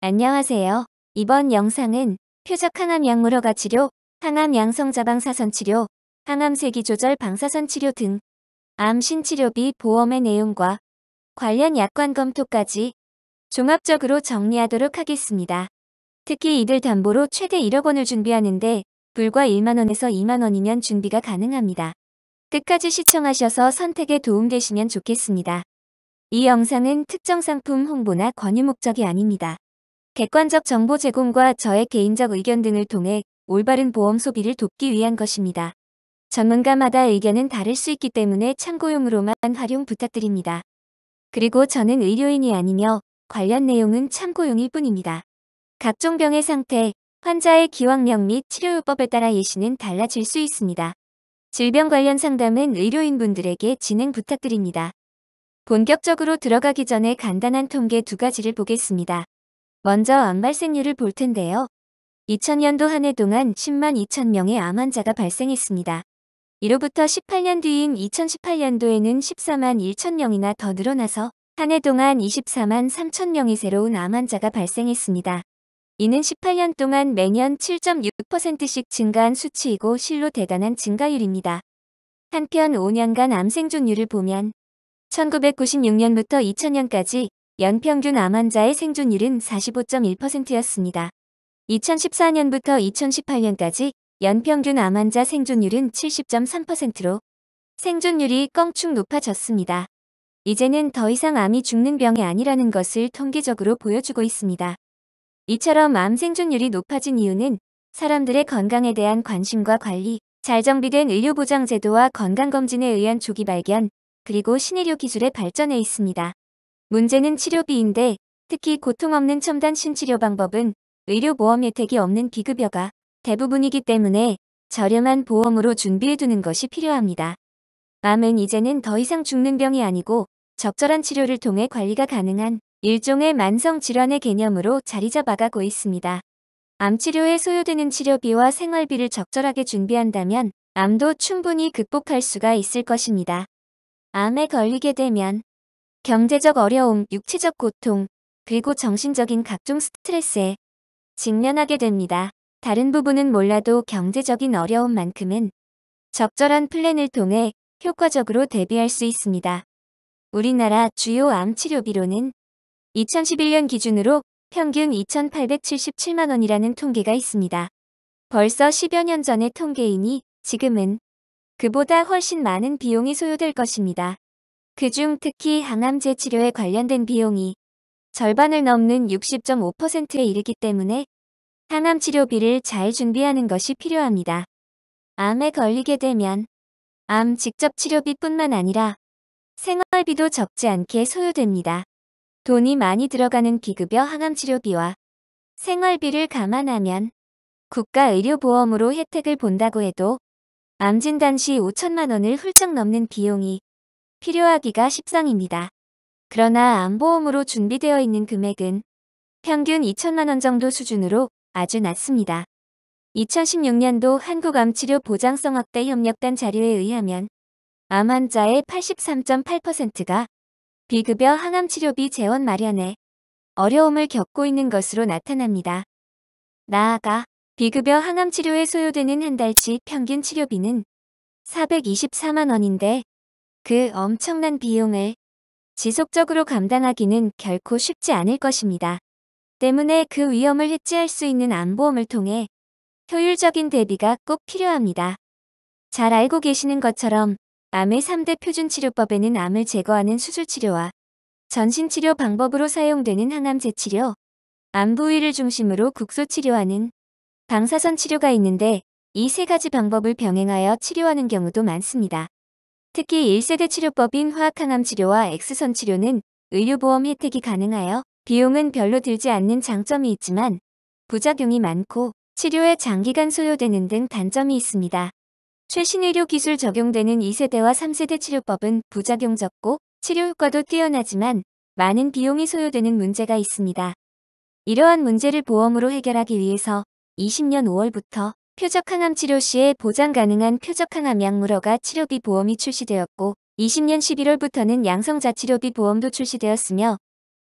안녕하세요. 이번 영상은 표적 항암 약물허가 치료, 항암 양성 자방 사선 치료, 항암 세기 조절 방사선 치료 등 암신 치료비 보험의 내용과 관련 약관 검토까지 종합적으로 정리하도록 하겠습니다. 특히 이들 담보로 최대 1억 원을 준비하는데 불과 1만 원에서 2만 원이면 준비가 가능합니다. 끝까지 시청하셔서 선택에 도움되시면 좋겠습니다. 이 영상은 특정 상품 홍보나 권유 목적이 아닙니다. 객관적 정보 제공과 저의 개인적 의견 등을 통해 올바른 보험 소비를 돕기 위한 것입니다. 전문가마다 의견은 다를 수 있기 때문에 참고용으로만 활용 부탁드립니다. 그리고 저는 의료인이 아니며 관련 내용은 참고용일 뿐입니다. 각종 병의 상태, 환자의 기왕력 및 치료요법에 따라 예시는 달라질 수 있습니다. 질병 관련 상담은 의료인분들에게 진행 부탁드립니다. 본격적으로 들어가기 전에 간단한 통계 두 가지를 보겠습니다. 먼저 암 발생률을 볼 텐데요. 2000년도 한 해 동안 10만 2천 명의 암 환자가 발생했습니다. 이로부터 18년 뒤인 2018년도에는 14만 1천 명이나 더 늘어나서 한 해 동안 24만 3천 명이 새로운 암 환자가 발생했습니다. 이는 18년 동안 매년 7.6%씩 증가한 수치이고 실로 대단한 증가율입니다. 한편 5년간 암 생존율을 보면 1996년부터 2000년까지 연평균 암 환자의 생존율은 45.1%였습니다. 2014년부터 2018년까지 연평균 암 환자 생존율은 70.3%로 생존율이 껑충 높아졌습니다. 이제는 더 이상 암이 죽는 병이 아니라는 것을 통계적으로 보여주고 있습니다. 이처럼 암 생존율이 높아진 이유는 사람들의 건강에 대한 관심과 관리, 잘 정비된 의료보장제도와 건강검진에 의한 조기 발견, 그리고 신의료 기술의 발전에 있습니다. 문제는 치료비인데 특히 고통 없는 첨단 신치료 방법은 의료보험 혜택이 없는 비급여가 대부분이기 때문에 저렴한 보험으로 준비해두는 것이 필요합니다. 암은 이제는 더 이상 죽는 병이 아니고 적절한 치료를 통해 관리가 가능한 일종의 만성 질환의 개념으로 자리 잡아가고 있습니다. 암 치료에 소요되는 치료비와 생활비를 적절하게 준비한다면 암도 충분히 극복할 수가 있을 것입니다. 암에 걸리게 되면 경제적 어려움, 육체적 고통, 그리고 정신적인 각종 스트레스에 직면하게 됩니다. 다른 부분은 몰라도 경제적인 어려움만큼은 적절한 플랜을 통해 효과적으로 대비할 수 있습니다. 우리나라 주요 암 치료비로는 2011년 기준으로 평균 2,877만원이라는 통계가 있습니다. 벌써 10여 년 전의 통계이니 지금은 그보다 훨씬 많은 비용이 소요될 것입니다. 그중 특히 항암제 치료에 관련된 비용이 절반을 넘는 60.5%에 이르기 때문에 항암 치료비를 잘 준비하는 것이 필요합니다. 암에 걸리게 되면 암 직접 치료비뿐만 아니라 생활비도 적지 않게 소요됩니다. 돈이 많이 들어가는 비급여 항암 치료비와 생활비를 감안하면 국가의료보험으로 혜택을 본다고 해도 암 진단 시 5천만 원을 훌쩍 넘는 비용이 필요하기가 십상입니다. 그러나 암보험으로 준비되어 있는 금액은 평균 2천만원 정도 수준으로 아주 낮습니다. 2016년도 한국암치료보장성학대협력단 자료에 의하면 암 환자의 83.8%가 비급여 항암치료비 재원 마련에 어려움을 겪고 있는 것으로 나타납니다. 나아가 비급여 항암치료에 소요되는 한 달치 평균 치료비는 424만 원인데 그 엄청난 비용을 지속적으로 감당하기는 결코 쉽지 않을 것입니다. 때문에 그 위험을 해지할 수 있는 안보험을 통해 효율적인 대비가 꼭 필요합니다. 잘 알고 계시는 것처럼 암의 3대 표준치료법에는 암을 제거하는 수술치료와 전신치료 방법으로 사용되는 항암제 치료, 암 부위를 중심으로 국소치료하는 방사선 치료가 있는데 이 세 가지 방법을 병행하여 치료하는 경우도 많습니다. 특히 1세대 치료법인 화학항암 치료와 x 선 치료는 의료보험 혜택이 가능하여 비용은 별로 들지 않는 장점이 있지만 부작용이 많고 치료에 장기간 소요되는 등 단점이 있습니다. 최신 의료 기술 적용되는 2세대와 3세대 치료법은 부작용 적고 치료 효과도 뛰어나지만 많은 비용이 소요되는 문제가 있습니다. 이러한 문제를 보험으로 해결하기 위해서 20년 5월부터 표적항암 치료 시에 보장 가능한 표적항암 약물어가 치료비 보험이 출시되었고 20년 11월부터는 양성자치료비 보험도 출시되었으며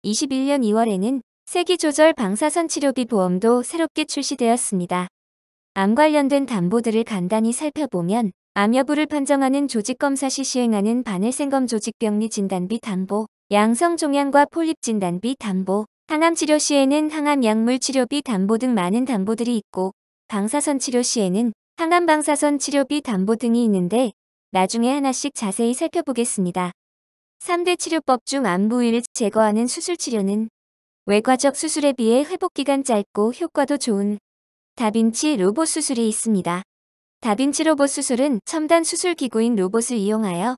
21년 2월에는 세기조절 방사선 치료비 보험도 새롭게 출시되었습니다. 암 관련된 담보들을 간단히 살펴보면 암 여부를 판정하는 조직검사 시 시행하는 바늘생검 조직병리 진단비 담보, 양성종양과 폴립 진단비 담보, 항암 치료 시에는 항암 약물 치료비 담보 등 많은 담보들이 있고 방사선 치료 시에는 항암 방사선 치료비 담보 등이 있는데 나중에 하나씩 자세히 살펴보겠습니다. 3대 치료법 중 안부위를 제거하는 수술 치료는 외과적 수술에 비해 회복기간 짧고 효과도 좋은 다빈치 로봇 수술이 있습니다. 다빈치 로봇 수술은 첨단 수술 기구인 로봇을 이용하여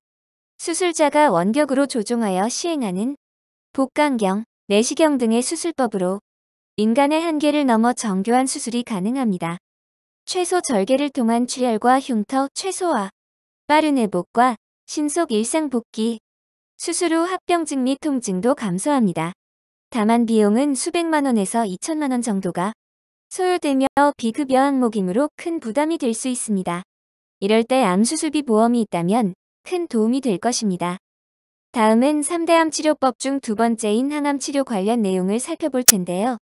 수술자가 원격으로 조종하여 시행하는 복강경, 내시경 등의 수술법으로 인간의 한계를 넘어 정교한 수술이 가능합니다. 최소 절개를 통한 출혈과 흉터 최소화, 빠른 회복과 신속 일상 복귀, 수술 후 합병증 및 통증도 감소합니다. 다만 비용은 수백만 원에서 2천만 원 정도가 소요되며 비급여 항목이므로 큰 부담이 될 수 있습니다. 이럴 때 암수술비 보험이 있다면 큰 도움이 될 것입니다. 다음은 3대암 치료법 중 두 번째인 항암 치료 관련 내용을 살펴볼 텐데요.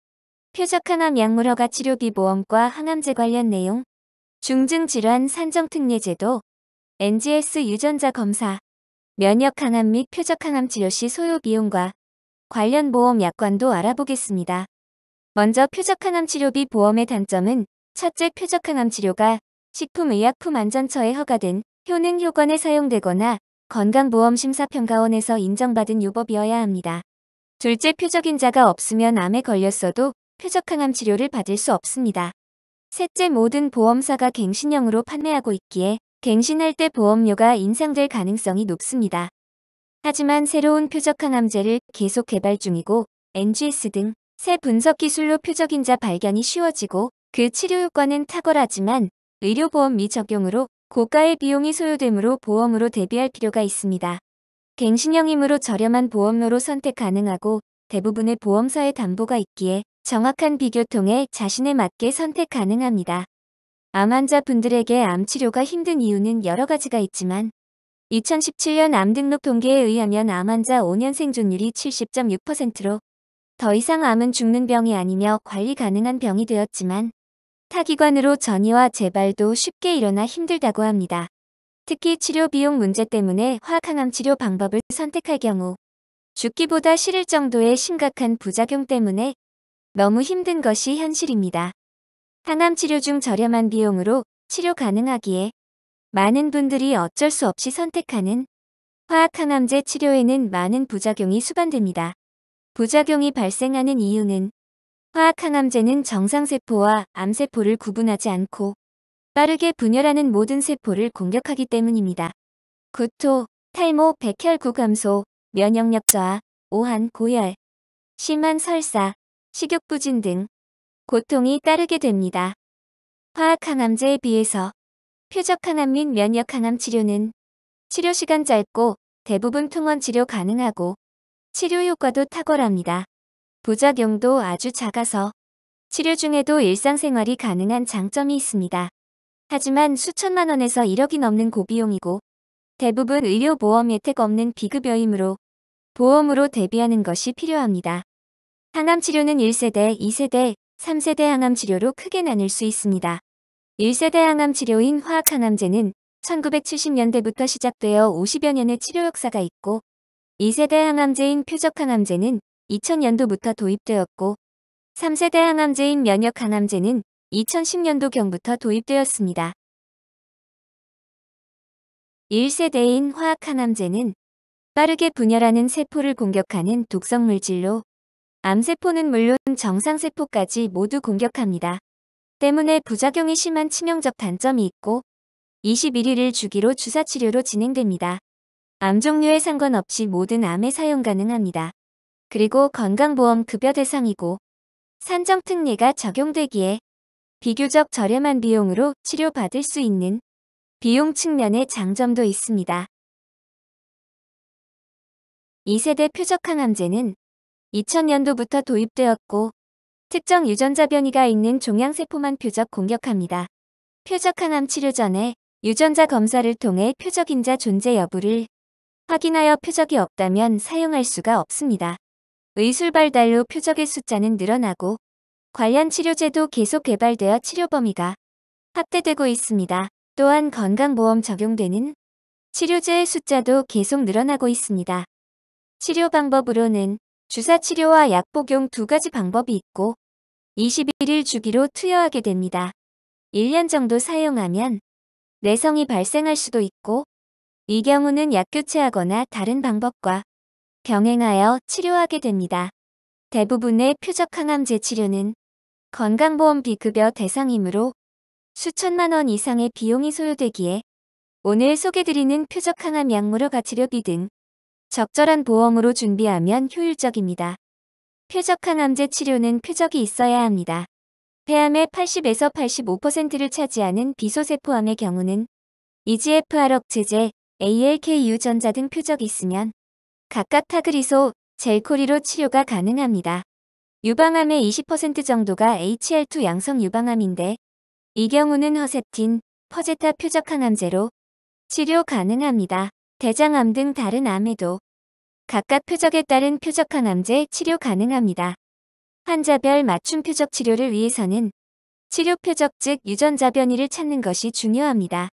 표적항암 약물허가 치료비 보험과 항암제 관련 내용, 중증질환 산정특례제도, NGS 유전자 검사, 면역항암 및 표적항암 치료 시 소요 비용과 관련 보험 약관도 알아보겠습니다. 먼저 표적항암 치료비 보험의 단점은 첫째 표적항암 치료가 식품의약품안전처에 허가된 효능 효과에 사용되거나 건강보험심사평가원에서 인정받은 요법이어야 합니다. 둘째 표적인자가 없으면 암에 걸렸어도 표적항암 치료를 받을 수 없습니다. 셋째 모든 보험사가 갱신형으로 판매하고 있기에 갱신할 때 보험료가 인상될 가능성이 높습니다. 하지만 새로운 표적항암제를 계속 개발 중이고 NGS 등 새 분석 기술로 표적인자 발견이 쉬워지고 그 치료 효과는 탁월하지만 의료보험 미적용으로 고가의 비용이 소요되므로 보험으로 대비할 필요가 있습니다. 갱신형이므로 저렴한 보험료로 선택 가능하고 대부분의 보험사의 담보가 있기에 정확한 비교통해 자신에 맞게 선택 가능합니다. 암 환자분들에게 암 치료가 힘든 이유는 여러 가지가 있지만 2017년 암 등록 통계에 의하면 암 환자 5년 생존율이 70.6%로 더 이상 암은 죽는 병이 아니며 관리 가능한 병이 되었지만 타기관으로 전이와 재발도 쉽게 일어나 힘들다고 합니다. 특히 치료 비용 문제 때문에 화학항암 치료 방법을 선택할 경우 죽기보다 싫을 정도의 심각한 부작용 때문에 너무 힘든 것이 현실입니다. 항암 치료 중 저렴한 비용으로 치료 가능하기에 많은 분들이 어쩔 수 없이 선택하는 화학항암제 치료에는 많은 부작용이 수반됩니다. 부작용이 발생하는 이유는 화학항암제는 정상세포와 암세포를 구분하지 않고 빠르게 분열하는 모든 세포를 공격하기 때문입니다. 구토, 탈모, 백혈구 감소, 면역력 저하, 오한, 고열, 심한 설사, 식욕부진 등 고통이 따르게 됩니다. 화학항암제에 비해서 표적항암 및 면역항암 치료는 치료시간 짧고 대부분 통원 치료 가능하고 치료 효과도 탁월합니다. 부작용도 아주 작아서 치료 중에도 일상생활이 가능한 장점이 있습니다. 하지만 수천만 원에서 1억이 넘는 고비용이고 대부분 의료보험 혜택 없는 비급여이므로 보험으로 대비하는 것이 필요합니다. 항암 치료는 1세대, 2세대, 3세대 항암 치료로 크게 나눌 수 있습니다. 1세대 항암 치료인 화학 항암제는 1970년대부터 시작되어 50여 년의 치료 역사가 있고 2세대 항암제인 표적 항암제는 2000년도부터 도입되었고 3세대 항암제인 면역 항암제는 2010년도경부터 도입되었습니다. 1세대인 화학 항암제는 빠르게 분열하는 세포를 공격하는 독성 물질로 암세포는 물론 정상세포까지 모두 공격합니다. 때문에 부작용이 심한 치명적 단점이 있고 21일을 주기로 주사치료로 진행됩니다. 암 종류에 상관없이 모든 암에 사용 가능합니다. 그리고 건강보험 급여 대상이고 산정특례가 적용되기에 비교적 저렴한 비용으로 치료받을 수 있는 비용 측면의 장점도 있습니다. 2세대 표적항암제는 2000년도부터 도입되었고 특정 유전자 변이가 있는 종양세포만 표적 공격합니다. 표적 항암 치료 전에 유전자 검사를 통해 표적인자 존재 여부를 확인하여 표적이 없다면 사용할 수가 없습니다. 의술 발달로 표적의 숫자는 늘어나고 관련 치료제도 계속 개발되어 치료 범위가 확대되고 있습니다. 또한 건강보험 적용되는 치료제의 숫자도 계속 늘어나고 있습니다. 치료 방법으로는 주사 치료와 약 복용 두 가지 방법이 있고 21일 주기로 투여하게 됩니다. 1년 정도 사용하면 내성이 발생할 수도 있고 이 경우는 약 교체하거나 다른 방법과 병행하여 치료하게 됩니다. 대부분의 표적 항암제 치료는 건강보험 비급여 대상이므로 수천만 원 이상의 비용이 소요되기에 오늘 소개드리는 표적항암 약물허가 치료비 등 적절한 보험으로 준비하면 효율적입니다. 표적항암제 치료는 표적이 있어야 합니다. 폐암의 80에서 85%를 차지하는 비소세포암의 경우는 EGFR 억제제, ALK 유전자 등 표적이 있으면 각각 타그리소, 젤코리로 치료가 가능합니다. 유방암의 20% 정도가 HR2 양성 유방암인데 이 경우는 허세틴, 퍼제타 표적항암제로 치료 가능합니다. 대장암 등 다른 암에도 각각 표적에 따른 표적항암제 치료 가능합니다. 환자별 맞춤 표적 치료를 위해서는 치료 표적 즉 유전자 변이를 찾는 것이 중요합니다.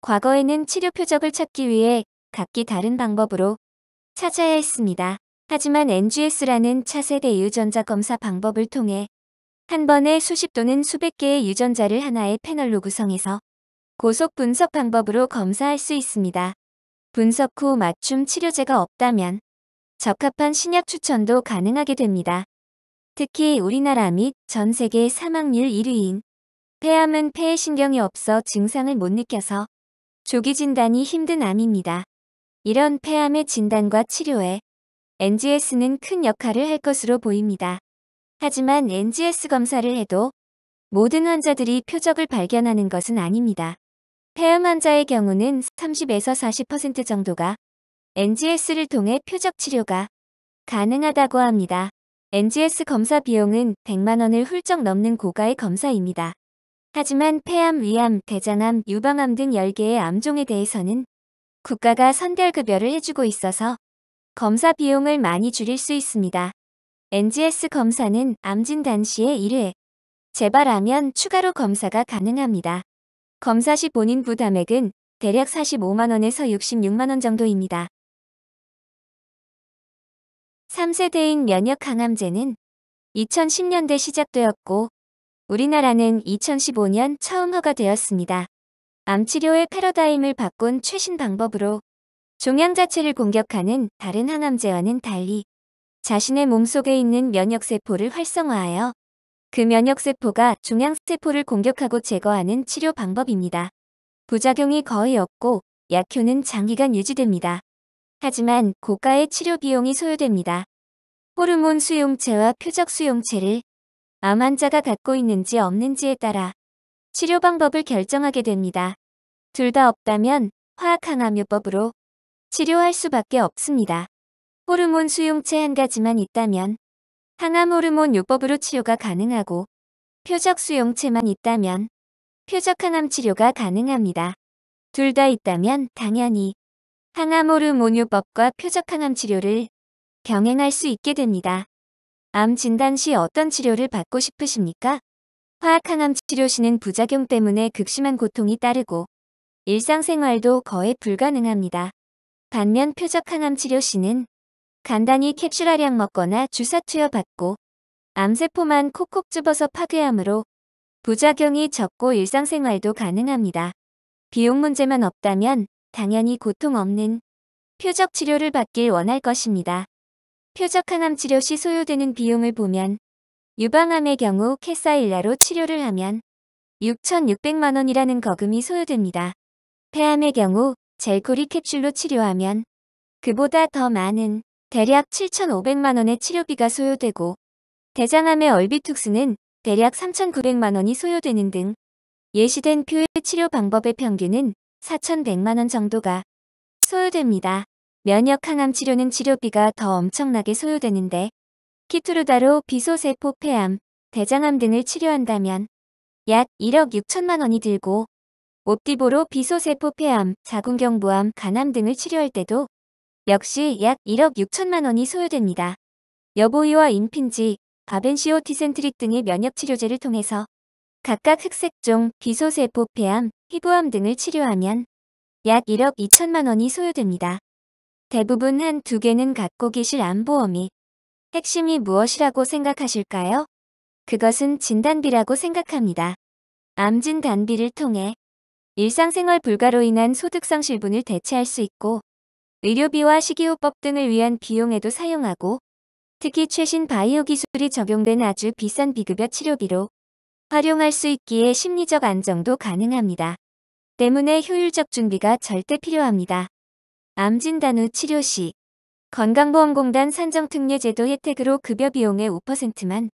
과거에는 치료 표적을 찾기 위해 각기 다른 방법으로 찾아야 했습니다. 하지만 NGS라는 차세대 유전자 검사 방법을 통해 한 번에 수십 또는 수백 개의 유전자를 하나의 패널로 구성해서 고속 분석 방법으로 검사할 수 있습니다. 분석 후 맞춤 치료제가 없다면 적합한 신약 추천도 가능하게 됩니다. 특히 우리나라 및 전 세계 사망률 1위인 폐암은 폐에 신경이 없어 증상을 못 느껴서 조기 진단이 힘든 암입니다. 이런 폐암의 진단과 치료에 NGS는 큰 역할을 할 것으로 보입니다. 하지만 NGS 검사를 해도 모든 환자들이 표적을 발견하는 것은 아닙니다. 폐암 환자의 경우는 30에서 40% 정도가 NGS를 통해 표적 치료가 가능하다고 합니다. NGS 검사 비용은 100만원을 훌쩍 넘는 고가의 검사입니다. 하지만 폐암, 위암, 대장암, 유방암 등 10개의 암종에 대해서는 국가가 선별급여를 해주고 있어서 검사 비용을 많이 줄일 수 있습니다. NGS 검사는 암진단 시에 1회 재발하면 추가로 검사가 가능합니다. 검사 시 본인 부담액은 대략 45만원에서 66만원 정도입니다. 3세대인 면역 항암제는 2010년대 시작되었고 우리나라는 2015년 처음 허가되었습니다. 암치료의 패러다임을 바꾼 최신 방법으로 종양 자체를 공격하는 다른 항암제와는 달리 자신의 몸속에 있는 면역세포를 활성화하여 그 면역세포가 중앙세포를 공격하고 제거하는 치료 방법입니다. 부작용이 거의 없고 약효는 장기간 유지됩니다. 하지만 고가의 치료 비용이 소요됩니다. 호르몬 수용체와 표적 수용체를 암 환자가 갖고 있는지 없는지에 따라 치료 방법을 결정하게 됩니다. 둘 다 없다면 화학항암요법으로 치료할 수밖에 없습니다. 호르몬 수용체 한 가지만 있다면 항암 호르몬 요법으로 치료가 가능하고 표적 수용체만 있다면 표적 항암 치료가 가능합니다. 둘 다 있다면 당연히 항암 호르몬 요법과 표적 항암 치료를 병행할 수 있게 됩니다. 암 진단 시 어떤 치료를 받고 싶으십니까? 화학항암 치료 시는 부작용 때문에 극심한 고통이 따르고 일상생활도 거의 불가능합니다. 반면 표적항암 치료 시는 간단히 캡슐알량 먹거나 주사 투여받고 암세포만 콕콕 집어서 파괴하므로 부작용이 적고 일상생활도 가능합니다. 비용 문제만 없다면 당연히 고통 없는 표적 치료를 받길 원할 것입니다. 표적 항암 치료 시 소요되는 비용을 보면 유방암의 경우 캐사일라로 치료를 하면 6,600만 원이라는 거금이 소요됩니다. 폐암의 경우 젤코리 캡슐로 치료하면 그보다 더 많은 대략 7,500만 원의 치료비가 소요되고 대장암의 얼비툭스는 대략 3,900만 원이 소요되는 등 예시된 표의 치료 방법의 평균은 4,100만 원 정도가 소요됩니다. 면역 항암 치료는 치료비가 더 엄청나게 소요되는데 키투루다로 비소세포 폐암, 대장암 등을 치료한다면 약 1억 6천만 원이 들고 옵디보로 비소세포 폐암, 자궁경부암, 간암 등을 치료할 때도 역시 약 1억 6천만 원이 소요됩니다. 여보이와 인핀지, 바벤시오 티센트릭 등의 면역치료제를 통해서 각각 흑색종, 비소세포, 폐암, 피부암 등을 치료하면 약 1억 2천만 원이 소요됩니다. 대부분 한 두 개는 갖고 계실 암보험이 핵심이 무엇이라고 생각하실까요? 그것은 진단비라고 생각합니다. 암 진단비를 통해 일상생활 불가로 인한 소득상실분을 대체할 수 있고 의료비와 식이요법 등을 위한 비용에도 사용하고 특히 최신 바이오 기술이 적용된 아주 비싼 비급여 치료비로 활용할 수 있기에 심리적 안정도 가능합니다. 때문에 효율적 준비가 절대 필요합니다. 암 진단 후 치료 시 건강보험공단 산정특례제도 혜택으로 급여 비용의 5%만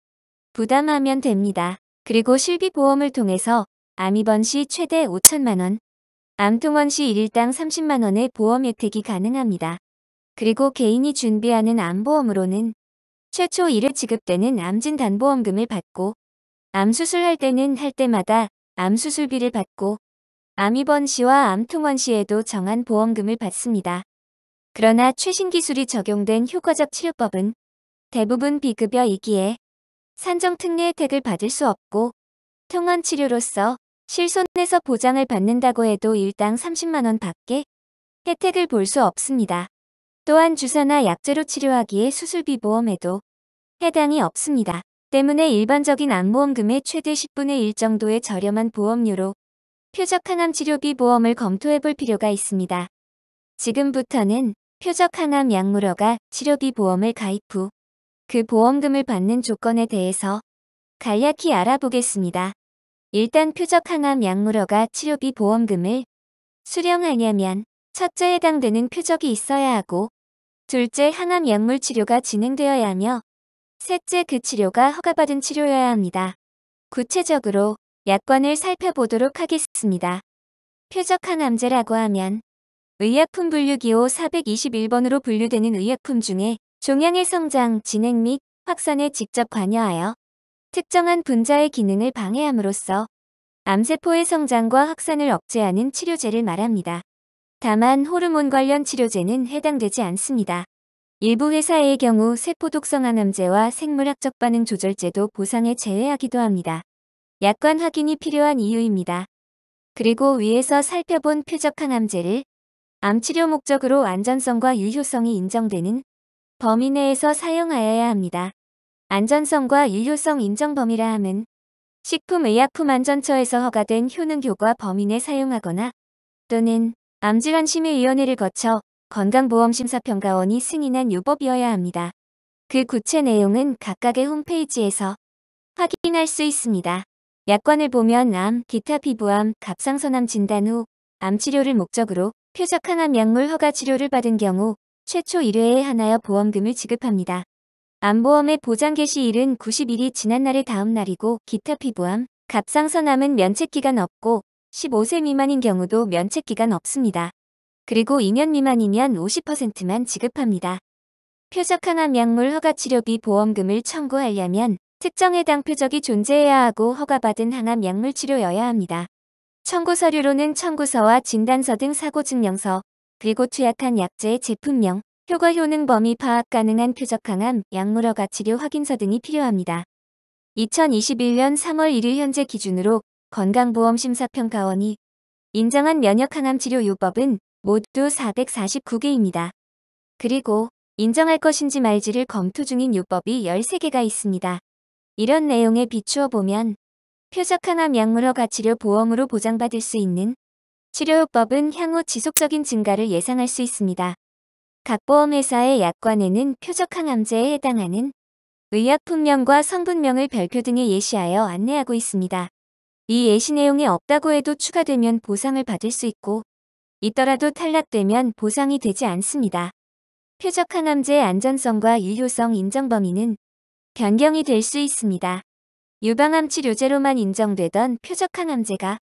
부담하면 됩니다. 그리고 실비보험을 통해서 암입원 시 최대 5천만원, 암통원 시 1일당 30만원의 보험 혜택이 가능합니다. 그리고 개인이 준비하는 암보험으로는 최초 1회 지급되는 암진단보험금을 받고 암수술할 때는 할 때마다 암수술비를 받고 암입원 시와 암통원 시에도 정한 보험금을 받습니다. 그러나 최신 기술이 적용된 효과적 치료법은 대부분 비급여이기에 산정 특례 혜택을 받을 수 없고 통원 치료로서 실손에서 보장을 받는다고 해도 일당 30만원 밖에 혜택을 볼 수 없습니다. 또한 주사나 약제로 치료하기에 수술비 보험에도 해당이 없습니다. 때문에 일반적인 암보험금의 최대 10분의 1 정도의 저렴한 보험료로 표적항암 치료비 보험을 검토해 볼 필요가 있습니다. 지금부터는 표적항암 약물허가 치료비 보험을 가입 후 그 보험금을 받는 조건에 대해서 간략히 알아보겠습니다. 일단 표적 항암 약물어가 치료비 보험금을 수령하려면 첫째 해당되는 표적이 있어야 하고 둘째 항암 약물 치료가 진행되어야 하며 셋째 그 치료가 허가받은 치료여야 합니다. 구체적으로 약관을 살펴보도록 하겠습니다. 표적 항암제라고 하면 의약품 분류 기호 421번으로 분류되는 의약품 중에 종양의 성장, 진행 및 확산에 직접 관여하여 특정한 분자의 기능을 방해함으로써 암세포의 성장과 확산을 억제하는 치료제를 말합니다. 다만 호르몬 관련 치료제는 해당되지 않습니다. 일부 회사의 경우 세포독성 항암제와 생물학적 반응 조절제도 보상에 제외하기도 합니다. 약관 확인이 필요한 이유입니다. 그리고 위에서 살펴본 표적 항암제를 암치료 목적으로 안전성과 유효성이 인정되는 범위 내에서 사용하여야 합니다. 안전성과 일효성 인정 범위라 함은 식품의약품안전처에서 허가된 효능교과 범인에 사용하거나 또는 암질환심의위원회를 거쳐 건강보험심사평가원이 승인한 요법이어야 합니다. 그 구체 내용은 각각의 홈페이지에서 확인할 수 있습니다. 약관을 보면 암, 기타 피부암, 갑상선암 진단 후 암치료를 목적으로 표적 항암 약물 허가 치료를 받은 경우 최초 1회에 한하여 보험금을 지급합니다. 암보험의 보장 개시 일은 90일이 지난 날의 다음 날이고 기타 피부암, 갑상선암은 면책기간 없고 15세 미만인 경우도 면책기간 없습니다. 그리고 2년 미만이면 50%만 지급합니다. 표적항암 약물 허가치료비 보험금을 청구하려면 특정해 당 표적이 존재해야 하고 허가받은 항암 약물 치료여야 합니다. 청구 서류로는 청구서와 진단서 등 사고 증명서, 그리고 투약한 약제의 제품명, 효과 효능 범위 파악 가능한 표적 항암, 약물허가 치료 확인서 등이 필요합니다. 2021년 3월 1일 현재 기준으로 건강보험심사평가원이 인정한 면역항암치료 요법은 모두 449개입니다. 그리고 인정할 것인지 말지를 검토 중인 요법이 13개가 있습니다. 이런 내용에 비추어 보면 표적항암 약물허가 치료 보험으로 보장받을 수 있는 치료요법은 향후 지속적인 증가를 예상할 수 있습니다. 각 보험회사의 약관에는 표적항암제에 해당하는 의약품명과 성분명을 별표 등에 예시하여 안내하고 있습니다. 이 예시 내용이 없다고 해도 추가되면 보상을 받을 수 있고 있더라도 탈락되면 보상이 되지 않습니다. 표적항암제의 안전성과 유효성 인정 범위는 변경이 될 수 있습니다. 유방암 치료제로만 인정되던 표적항암제가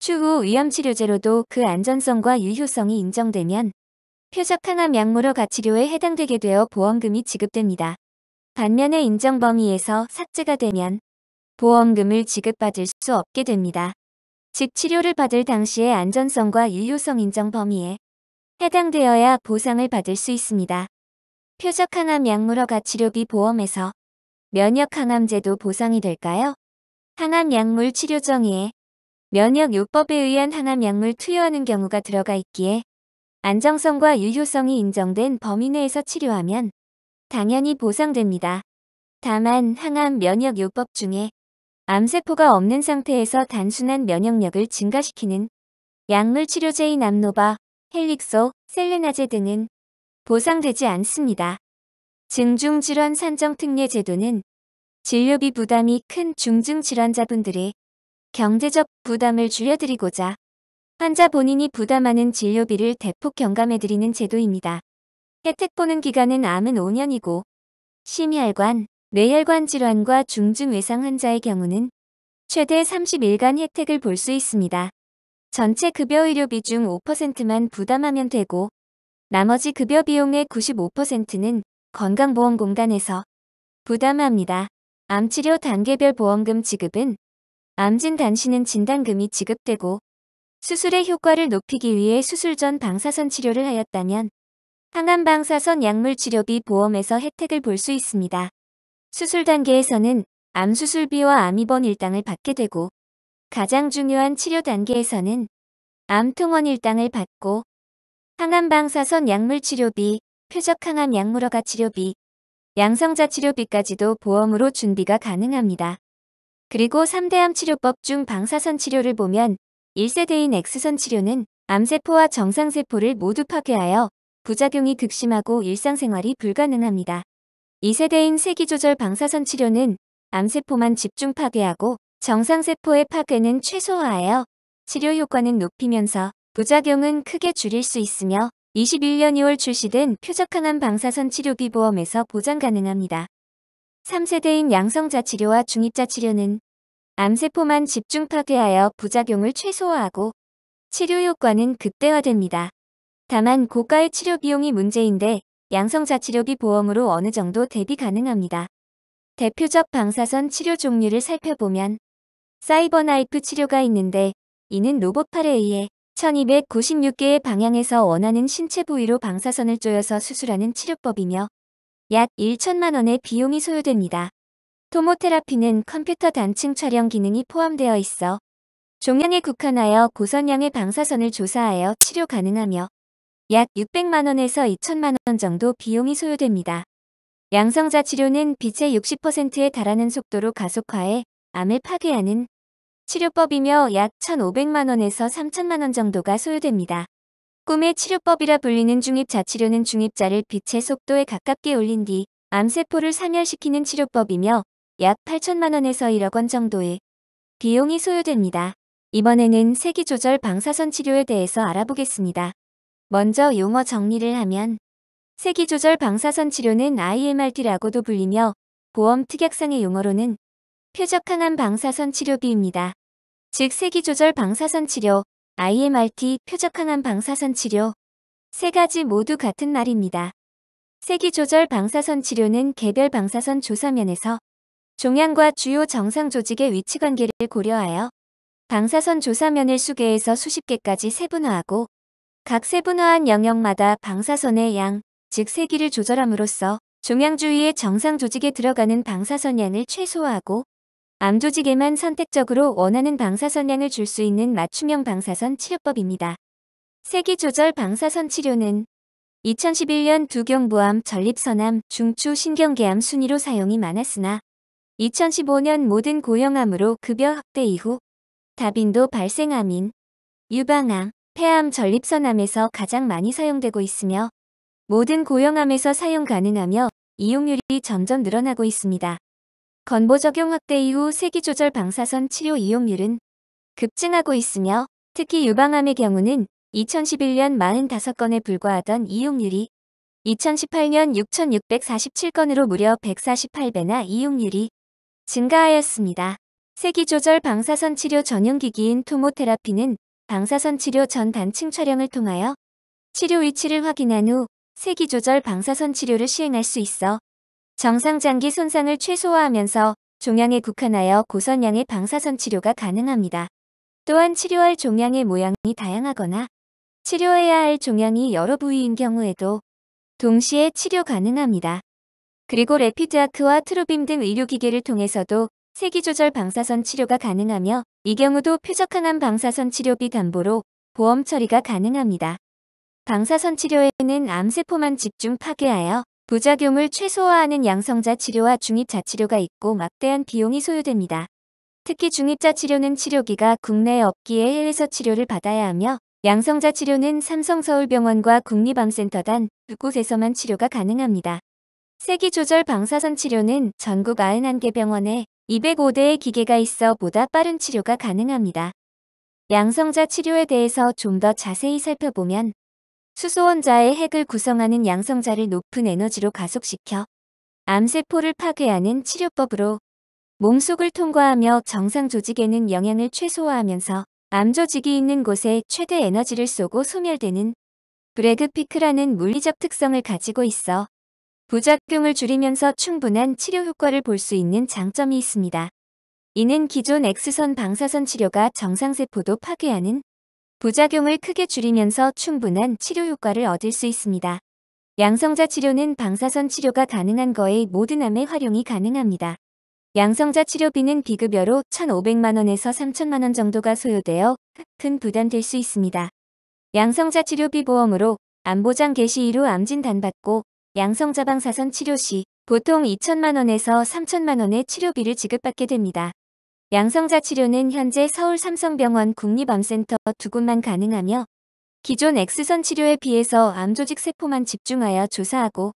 추후 위암 치료제로도 그 안전성과 유효성이 인정되면 표적 항암 약물어 가치료에 해당되게 되어 보험금이 지급됩니다. 반면에 인정 범위에서 삭제가 되면 보험금을 지급받을 수 없게 됩니다. 즉 치료를 받을 당시의 안전성과 인류성 인정 범위에 해당되어야 보상을 받을 수 있습니다. 표적 항암 약물어 가치료비 보험에서 면역 항암제도 보상이 될까요? 항암 약물 치료 정의에 면역 요법에 의한 항암 약물 투여하는 경우가 들어가 있기에 안정성과 유효성이 인정된 범위 내에서 치료하면 당연히 보상됩니다. 다만 항암 면역 요법 중에 암세포가 없는 상태에서 단순한 면역력을 증가시키는 약물 치료제인 암노바, 헬릭소, 셀레나제 등은 보상되지 않습니다. 증중질환 산정특례 제도는 진료비 부담이 큰 중증질환자분들의 경제적 부담을 줄여드리고자 환자 본인이 부담하는 진료비를 대폭 경감해드리는 제도입니다. 혜택 보는 기간은 암은 5년이고 심혈관, 뇌혈관 질환과 중증 외상 환자의 경우는 최대 30일간 혜택을 볼 수 있습니다. 전체 급여 의료비 중 5%만 부담하면 되고 나머지 급여 비용의 95%는 건강보험공단에서 부담합니다. 암치료 단계별 보험금 지급은 암진 단신은 진단금이 지급되고 수술의 효과를 높이기 위해 수술 전 방사선 치료를 하였다면 항암방사선 약물 치료비 보험에서 혜택을 볼 수 있습니다. 수술 단계에서는 암수술비와 암입원 일당을 받게 되고 가장 중요한 치료 단계에서는 암통원 일당을 받고 항암방사선 약물 치료비, 표적항암 약물허가 치료비, 양성자 치료비까지도 보험으로 준비가 가능합니다. 그리고 3대암 치료법 중 방사선 치료를 보면 1세대인 X선 치료는 암세포와 정상세포를 모두 파괴하여 부작용이 극심하고 일상생활이 불가능합니다. 2세대인 세기조절 방사선 치료는 암세포만 집중 파괴하고 정상세포의 파괴는 최소화하여 치료 효과는 높이면서 부작용은 크게 줄일 수 있으며 21년 2월 출시된 표적항암 방사선 치료비 보험에서 보장 가능합니다. 3세대인 양성자 치료와 중입자 치료는 암세포만 집중 파괴하여 부작용을 최소화하고 치료 효과는 극대화됩니다. 다만 고가의 치료 비용이 문제인데 양성자 치료기 보험으로 어느 정도 대비 가능합니다. 대표적 방사선 치료 종류를 살펴보면 사이버나이프 치료가 있는데 이는 로봇팔에 의해 1296개의 방향에서 원하는 신체 부위로 방사선을 쪼여서 수술하는 치료법이며 약 1천만 원의 비용이 소요됩니다. 토모테라피는 컴퓨터 단층 촬영 기능이 포함되어 있어 종양에 국한하여 고선량의 방사선을 조사하여 치료 가능하며 약 600만원에서 2천만원 정도 비용이 소요됩니다. 양성자 치료는 빛의 60%에 달하는 속도로 가속화해 암을 파괴하는 치료법이며 약 1,500만원에서 3천만원 정도가 소요됩니다. 꿈의 치료법이라 불리는 중입자치료는 중입자를 빛의 속도에 가깝게 올린 뒤 암세포를 상열시키는 치료법이며 약 8천만원에서 1억 원 정도의 비용이 소요됩니다. 이번에는 세기조절 방사선 치료에 대해서 알아보겠습니다. 먼저 용어 정리를 하면 세기조절 방사선 치료는 IMRT라고도 불리며 보험 특약상의 용어로는 표적항암 방사선 치료비입니다. 즉 세기조절 방사선 치료, IMRT 표적항암 방사선 치료 세 가지 모두 같은 말입니다. 세기조절 방사선 치료는 개별 방사선 조사면에서 종양과 주요 정상 조직의 위치 관계를 고려하여 방사선 조사면을 수개에서 수십 개까지 세분화하고 각 세분화한 영역마다 방사선의 양, 즉 세기를 조절함으로써 종양 주위의 정상 조직에 들어가는 방사선 양을 최소화하고 암 조직에만 선택적으로 원하는 방사선 양을 줄 수 있는 맞춤형 방사선 치료법입니다. 세기 조절 방사선 치료는 2011년 두경부암, 전립선암, 중추신경계암 순위로 사용이 많았으나 2015년 모든 고형암으로 급여 확대 이후 다빈도 발생암인 유방암, 폐암 전립선암에서 가장 많이 사용되고 있으며 모든 고형암에서 사용 가능하며 이용률이 점점 늘어나고 있습니다. 건보 적용 확대 이후 세기조절 방사선 치료 이용률은 급증하고 있으며 특히 유방암의 경우는 2011년 45건에 불과하던 이용률이 2018년 6,647건으로 무려 148배나 이용률이 증가하였습니다. 세기조절 방사선 치료 전용기기인 토모테라피는 방사선 치료 전 단층 촬영을 통하여 치료 위치를 확인한 후 세기조절 방사선 치료를 시행할 수 있어 정상장기 손상을 최소화하면서 종양에 국한하여 고선량의 방사선 치료가 가능합니다. 또한 치료할 종양의 모양이 다양하거나 치료해야 할 종양이 여러 부위인 경우에도 동시에 치료 가능합니다. 그리고 레피드아크와 트루빔 등 의료기기를 통해서도 세기조절 방사선 치료가 가능하며 이 경우도 표적항암 방사선 치료비 담보로 보험 처리가 가능합니다. 방사선 치료에는 암세포만 집중 파괴하여 부작용을 최소화하는 양성자 치료와 중입자 치료가 있고 막대한 비용이 소요됩니다. 특히 중입자 치료는 치료기가 국내에 없기에 해외에서 치료를 받아야 하며 양성자 치료는 삼성서울병원과 국립암센터단 두 곳에서만 치료가 가능합니다. 세기조절 방사선 치료는 전국 91개 병원에 205대의 기계가 있어 보다 빠른 치료가 가능합니다. 양성자 치료에 대해서 좀 더 자세히 살펴보면 수소원자의 핵을 구성하는 양성자를 높은 에너지로 가속시켜 암세포를 파괴하는 치료법으로 몸속을 통과하며 정상 조직에는 영향을 최소화하면서 암 조직이 있는 곳에 최대 에너지를 쏘고 소멸되는 브레그피크라는 물리적 특성을 가지고 있어 부작용을 줄이면서 충분한 치료 효과를 볼 수 있는 장점이 있습니다. 이는 기존 X선 방사선 치료가 정상세포도 파괴하는 부작용을 크게 줄이면서 충분한 치료 효과를 얻을 수 있습니다. 양성자 치료는 방사선 치료가 가능한 거의 모든 암에 활용이 가능합니다. 양성자 치료비는 비급여로 1,500만원에서 3,000만원 정도가 소요되어 큰 부담될 수 있습니다. 양성자 치료비 보험으로 암보장 개시 이후 암진단받고 양성자방사선 치료 시 보통 2천만원에서 3천만원의 치료비를 지급받게 됩니다. 양성자 치료는 현재 서울 삼성병원 국립암센터 두 곳만 가능하며 기존 x 선 치료에 비해서 암 조직 세포만 집중하여 조사하고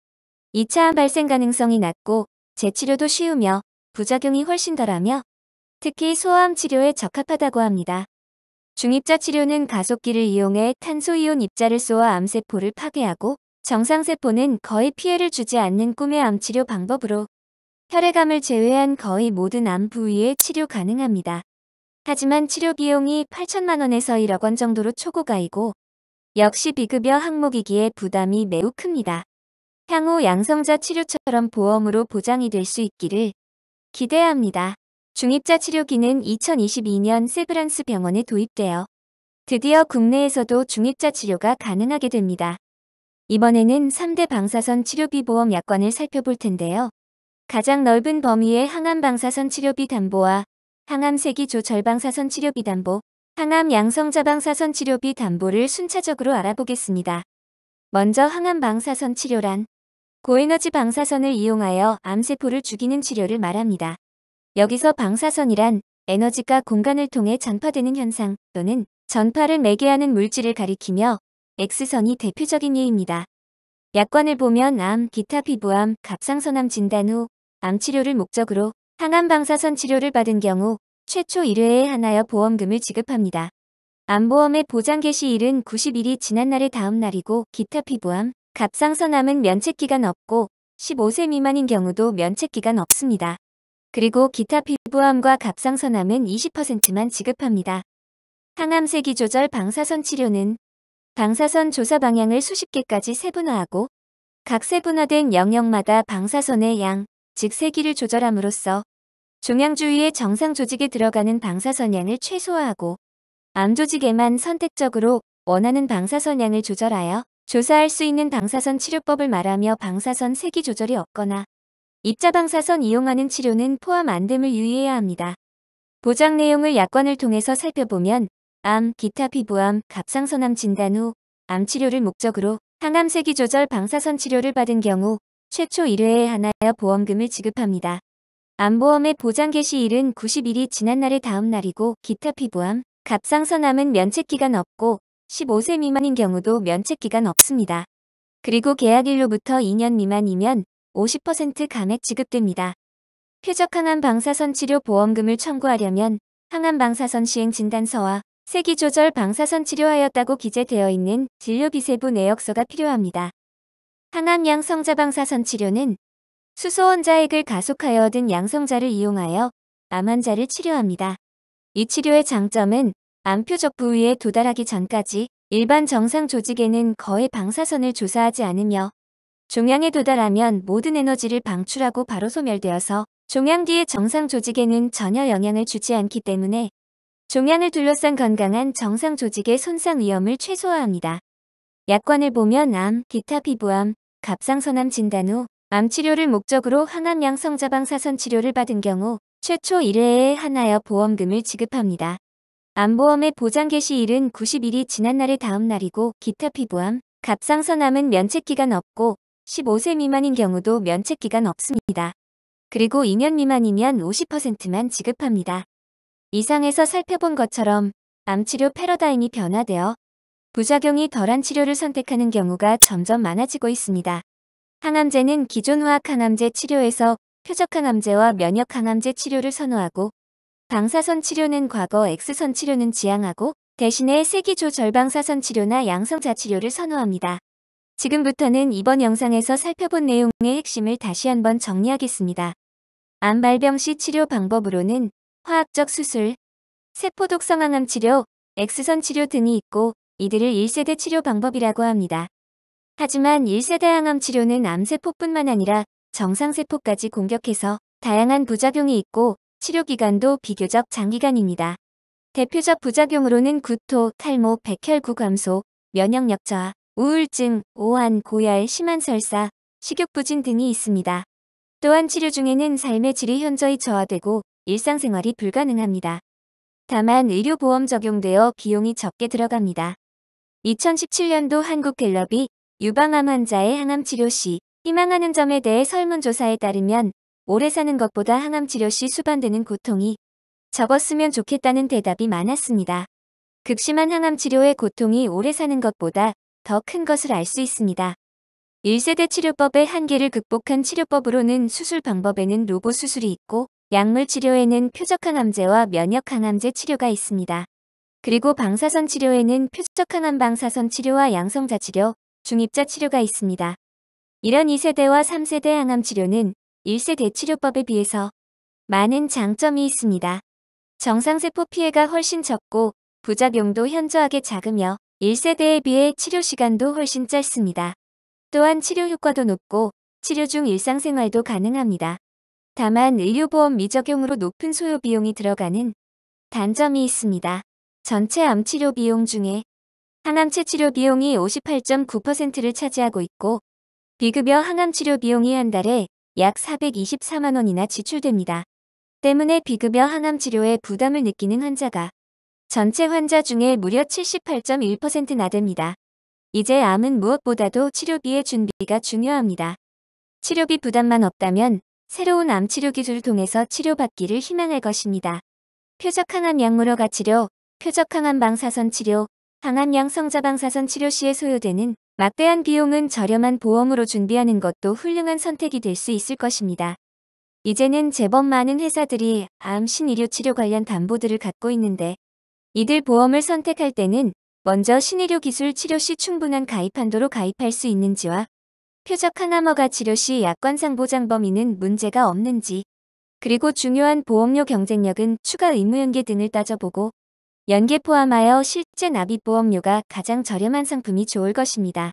2차 암 발생 가능성이 낮고 재치료도 쉬우며 부작용이 훨씬 덜하며 특히 소아암 치료에 적합하다고 합니다. 중입자 치료는 가속기를 이용해 탄소이온 입자를 쏘아 암세포를 파괴하고 정상세포는 거의 피해를 주지 않는 꿈의 암 치료 방법으로 혈액암을 제외한 거의 모든 암 부위에 치료 가능합니다. 하지만 치료 비용이 8천만 원에서 1억 원 정도로 초고가이고 역시 비급여 항목이기에 부담이 매우 큽니다. 향후 양성자 치료처럼 보험으로 보장이 될 수 있기를 기대합니다. 중입자 치료기는 2022년 세브란스 병원에 도입되어 드디어 국내에서도 중입자 치료가 가능하게 됩니다. 이번에는 3대 방사선 치료비 보험 약관을 살펴볼 텐데요. 가장 넓은 범위의 항암 방사선 치료비 담보와 항암 세기조 절방사선 치료비 담보, 항암 양성자 방사선 치료비 담보를 순차적으로 알아보겠습니다. 먼저 항암 방사선 치료란 고에너지 방사선을 이용하여 암세포를 죽이는 치료를 말합니다. 여기서 방사선이란 에너지가 공간을 통해 전파되는 현상 또는 전파를 매개하는 물질을 가리키며 X선이 대표적인 예입니다. 약관을 보면 암, 기타 피부암, 갑상선암 진단 후 암 치료를 목적으로 항암 방사선 치료를 받은 경우 최초 1회에 한하여 보험금을 지급합니다. 암보험의 보장 개시일은 90일이 지난 날의 다음 날이고 기타 피부암, 갑상선암은 면책기간 없고 15세 미만인 경우도 면책기간 없습니다. 그리고 기타 피부암과 갑상선암은 20%만 지급합니다. 항암세기 조절 방사선 치료는 방사선 조사 방향을 수십 개까지 세분화하고 각 세분화된 영역마다 방사선의 양, 즉 세기를 조절함으로써 종양주위의 정상 조직에 들어가는 방사선양을 최소화하고 암 조직에만 선택적으로 원하는 방사선양을 조절하여 조사할 수 있는 방사선 치료법을 말하며 방사선 세기 조절이 없거나 입자 방사선 이용하는 치료는 포함 안됨을 유의해야 합니다. 보장 내용을 약관을 통해서 살펴보면 암, 기타 피부암, 갑상선암 진단 후 암 치료를 목적으로 항암세기 조절 방사선 치료를 받은 경우 최초 1회에 하나여 보험금을 지급합니다. 암보험의 보장 개시일은 90일이 지난 날의 다음 날이고 기타 피부암, 갑상선암은 면책기간 없고 15세 미만인 경우도 면책기간 없습니다. 그리고 계약일로부터 2년 미만이면 50% 감액 지급됩니다. 표적항암 방사선 치료 보험금을 청구하려면 항암 방사선 시행 진단서와 세기조절 방사선 치료하였다고 기재되어 있는 진료기세부 내역서가 필요합니다. 항암양 성자방사선 치료는 수소원자액을 가속하여 얻은 양성자를 이용하여 암 환자를 치료합니다. 이 치료의 장점은 암표적 부위에 도달하기 전까지 일반 정상 조직에는 거의 방사선을 조사하지 않으며 종양에 도달하면 모든 에너지를 방출하고 바로 소멸되어서 종양 뒤의 정상 조직에는 전혀 영향을 주지 않기 때문에 종양을 둘러싼 건강한 정상 조직의 손상 위험을 최소화합니다. 약관을 보면 암, 기타 피부암, 갑상선암 진단 후 암 치료를 목적으로 항암 양성자방사선 치료를 받은 경우 최초 1회에 한하여 보험금을 지급합니다. 암보험의 보장 개시 일은 90일이 지난 날의 다음 날이고 기타 피부암, 갑상선암은 면책기간 없고 15세 미만인 경우도 면책기간 없습니다. 그리고 2년 미만이면 50%만 지급합니다. 이상에서 살펴본 것처럼 암치료 패러다임이 변화되어 부작용이 덜한 치료를 선택하는 경우가 점점 많아지고 있습니다. 항암제는 기존 화학항암제 치료에서 표적항암제와 면역항암제 치료를 선호하고 방사선 치료는 과거 X선 치료는 지향하고 대신에 세기조 절방사선 치료나 양성자 치료를 선호합니다. 지금부터는 이번 영상에서 살펴본 내용의 핵심을 다시 한번 정리하겠습니다. 암 발병 시 치료 방법으로는 화학적 수술, 세포독성항암 치료, 엑스선 치료 등이 있고 이들을 1세대 치료 방법이라고 합니다. 하지만 1세대 항암 치료는 암세포뿐만 아니라 정상세포까지 공격해서 다양한 부작용이 있고 치료기간도 비교적 장기간입니다. 대표적 부작용으로는 구토, 탈모, 백혈구 감소, 면역력 저하, 우울증, 오한, 고열, 심한 설사, 식욕부진 등이 있습니다. 또한 치료 중에는 삶의 질이 현저히 저하되고 일상생활이 불가능합니다. 다만 의료보험 적용되어 비용이 적게 들어갑니다. 2017년도 한국갤럽이 유방암 환자의 항암 치료 시 희망하는 점에 대해 설문조사에 따르면 오래 사는 것보다 항암 치료 시 수반되는 고통이 적었으면 좋겠다는 대답이 많았습니다. 극심한 항암 치료의 고통이 오래 사는 것보다 더 큰 것을 알 수 있습니다. 1세대 치료법의 한계를 극복한 치료법으로는 수술 방법에는 로봇 수술이 있고 약물 치료에는 표적항암제와 면역항암제 치료가 있습니다. 그리고 방사선 치료에는 표적항암 방사선 치료와 양성자 치료, 중입자 치료가 있습니다. 이런 2세대와 3세대 항암 치료는 1세대 치료법에 비해서 많은 장점이 있습니다. 정상세포 피해가 훨씬 적고 부작용도 현저하게 작으며 1세대에 비해 치료 시간도 훨씬 짧습니다. 또한 치료 효과도 높고 치료 중 일상생활도 가능합니다. 다만 의료보험 미적용으로 높은 소요 비용이 들어가는 단점이 있습니다. 전체 암치료 비용 중에 항암체 치료 비용이 58.9%를 차지하고 있고 비급여 항암치료 비용이 한 달에 약 424만 원이나 지출됩니다. 때문에 비급여 항암치료에 부담을 느끼는 환자가 전체 환자 중에 무려 78.1%나 됩니다. 이제 암은 무엇보다도 치료비의 준비가 중요합니다. 치료비 부담만 없다면 새로운 암치료 기술을 통해서 치료받기를 희망할 것입니다. 표적항암 약물어가 치료, 표적항암 방사선 치료, 항암양 성자 방사선 치료 시에 소요되는 막대한 비용은 저렴한 보험으로 준비하는 것도 훌륭한 선택이 될 수 있을 것입니다. 이제는 제법 많은 회사들이 암 신의료 치료 관련 담보들을 갖고 있는데 이들 보험을 선택할 때는 먼저 신의료 기술 치료 시 충분한 가입 한도로 가입할 수 있는지와 표적 항암허가 치료 시 약관상 보장 범위는 문제가 없는지, 그리고 중요한 보험료 경쟁력은 추가 의무연계 등을 따져보고 연계 포함하여 실제 납입 보험료가 가장 저렴한 상품이 좋을 것입니다.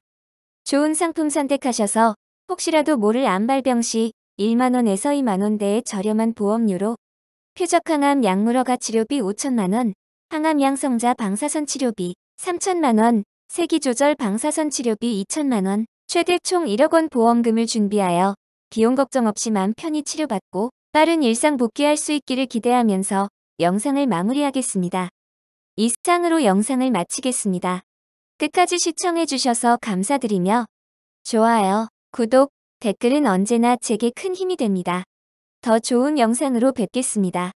좋은 상품 선택하셔서 혹시라도 모를 암발병 시 1만원에서 2만원대의 저렴한 보험료로 표적항암 약물허가 치료비 5천만원, 항암 양성자 방사선 치료비 3천만원, 세기조절 방사선 치료비 2천만원, 최대 총 1억 원 보험금을 준비하여 비용 걱정 없이 마음 편히 치료받고 빠른 일상 복귀할 수 있기를 기대하면서 영상을 마무리하겠습니다. 이상으로 영상을 마치겠습니다. 끝까지 시청해주셔서 감사드리며 좋아요, 구독, 댓글은 언제나 제게 큰 힘이 됩니다. 더 좋은 영상으로 뵙겠습니다.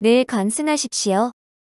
늘 건승하십시오.